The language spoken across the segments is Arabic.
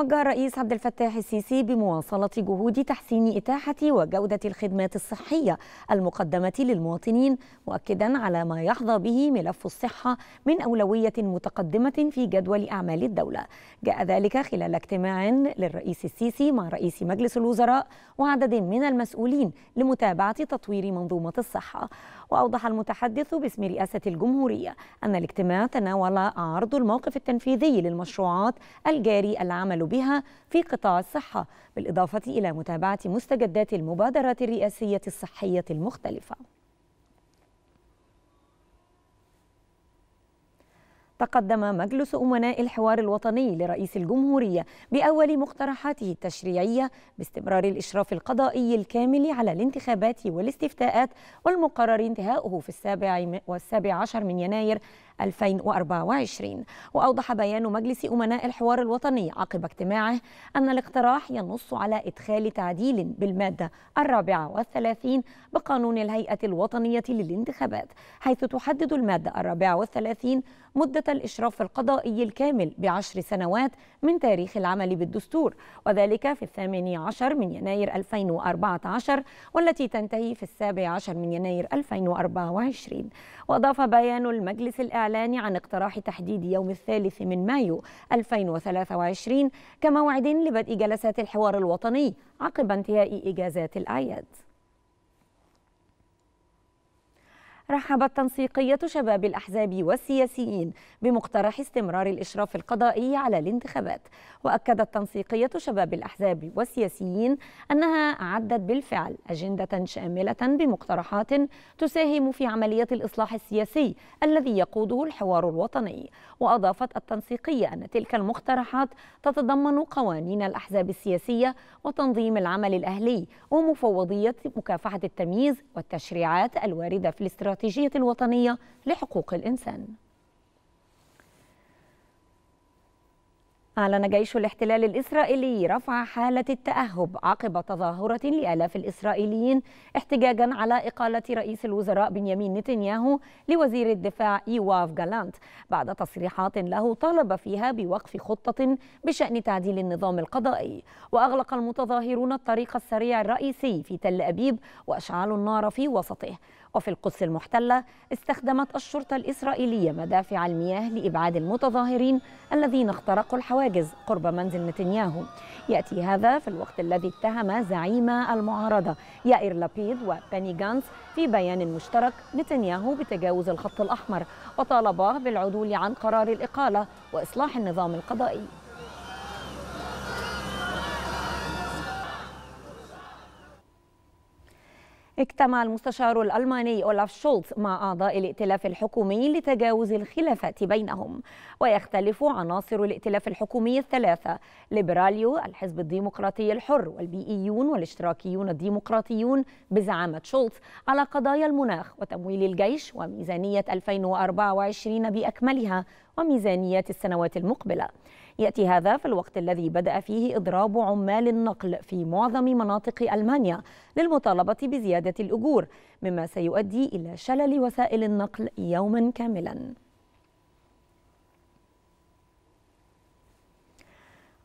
وجه الرئيس عبد الفتاح السيسي بمواصلة جهود تحسين إتاحة وجودة الخدمات الصحية المقدمة للمواطنين مؤكدا على ما يحظى به ملف الصحة من أولوية متقدمة في جدول أعمال الدولة جاء ذلك خلال اجتماع للرئيس السيسي مع رئيس مجلس الوزراء وعدد من المسؤولين لمتابعة تطوير منظومة الصحة وأوضح المتحدث باسم رئاسة الجمهورية أن الاجتماع تناول عرض الموقف التنفيذي للمشروعات الجاري العمل بها في قطاع الصحة بالإضافة إلى متابعة مستجدات المبادرات الرئاسية الصحية المختلفة تقدم مجلس أمناء الحوار الوطني لرئيس الجمهورية بأول مقترحاته التشريعية باستمرار الإشراف القضائي الكامل على الانتخابات والاستفتاءات والمقرر انتهاؤه في السابع والسابع عشر من يناير 2024 وأوضح بيان مجلس أمناء الحوار الوطني عقب اجتماعه أن الاقتراح ينص على إدخال تعديل بالمادة الرابعة والثلاثين بقانون الهيئة الوطنية للانتخابات حيث تحدد المادة الرابعة والثلاثين مدة الإشراف القضائي الكامل بعشر سنوات من تاريخ العمل بالدستور وذلك في الثامن عشر من يناير 2014 والتي تنتهي في السابع عشر من يناير 2024 وأضاف بيان المجلس الإعلامي الإعلان عن اقتراح تحديد يوم الثالث من مايو 2023 كموعد لبدء جلسات الحوار الوطني عقب انتهاء إجازات الأعياد رحبت تنسيقية شباب الأحزاب والسياسيين بمقترح استمرار الإشراف القضائي على الانتخابات وأكدت تنسيقية شباب الأحزاب والسياسيين أنها أعدت بالفعل أجندة شاملة بمقترحات تساهم في عملية الإصلاح السياسي الذي يقوده الحوار الوطني وأضافت التنسيقية أن تلك المقترحات تتضمن قوانين الأحزاب السياسية وتنظيم العمل الأهلي ومفوضية مكافحة التمييز والتشريعات الواردة في الاستراتيجية الاستراتيجية الوطنية لحقوق الإنسان أعلن جيش الاحتلال الإسرائيلي رفع حالة التأهب عقب تظاهرة لآلاف الإسرائيليين احتجاجا على إقالة رئيس الوزراء بنيامين نتنياهو لوزير الدفاع إيواف جالانت بعد تصريحات له طالب فيها بوقف خطة بشأن تعديل النظام القضائي وأغلق المتظاهرون الطريق السريع الرئيسي في تل أبيب وأشعلوا النار في وسطه وفي القدس المحتلة استخدمت الشرطة الإسرائيلية مدافع المياه لإبعاد المتظاهرين الذين اخترقوا الحواجز. حاجز قرب منزل نتنياهو يأتي هذا في الوقت الذي اتهم زعيم المعارضة يائر لابيد وباني غانس في بيان مشترك نتنياهو بتجاوز الخط الأحمر وطالباه بالعدول عن قرار الإقالة وإصلاح النظام القضائي اجتمع المستشار الألماني أولاف شولتز مع أعضاء الائتلاف الحكومي لتجاوز الخلافات بينهم ويختلف عناصر الائتلاف الحكومي الثلاثة ليبراليو الحزب الديمقراطي الحر والبيئيون والاشتراكيون الديمقراطيون بزعامة شولتز على قضايا المناخ وتمويل الجيش وميزانية 2024 بأكملها وميزانية السنوات المقبلة يأتي هذا في الوقت الذي بدأ فيه إضراب عمال النقل في معظم مناطق ألمانيا للمطالبة بزيادة الأجور مما سيؤدي إلى شلل وسائل النقل يوما كاملا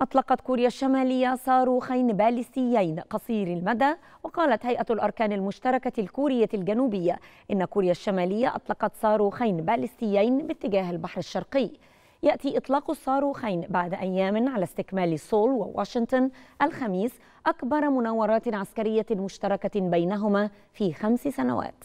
أطلقت كوريا الشمالية صاروخين باليستيين قصير المدى وقالت هيئة الأركان المشتركة الكورية الجنوبية إن كوريا الشمالية أطلقت صاروخين باليستيين باتجاه البحر الشرقي يأتي إطلاق الصاروخين بعد أيام على استكمال سول وواشنطن الخميس أكبر مناورات عسكرية مشتركة بينهما في خمس سنوات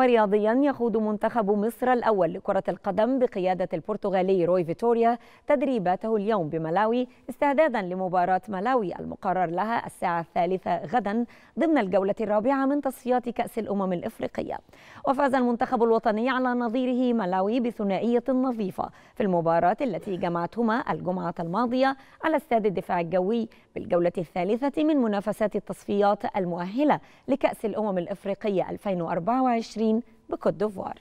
ورياضيا يخوض منتخب مصر الأول لكرة القدم بقيادة البرتغالي روي فيتوريا تدريباته اليوم بملاوي استعدادا لمباراة ملاوي المقرر لها الساعة الثالثة غدا ضمن الجولة الرابعة من تصفيات كأس الأمم الإفريقية وفاز المنتخب الوطني على نظيره ملاوي بثنائية نظيفة في المباراة التي جمعتهما الجمعة الماضية على استاد الدفاع الجوي بالجولة الثالثة من منافسات التصفيات المؤهلة لكأس الأمم الإفريقية 2024 الصين بكوت ديفوار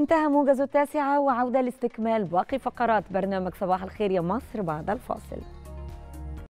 انتهى موجز التاسعة وعودة لاستكمال باقي فقرات برنامج صباح الخير يا مصر بعد الفاصل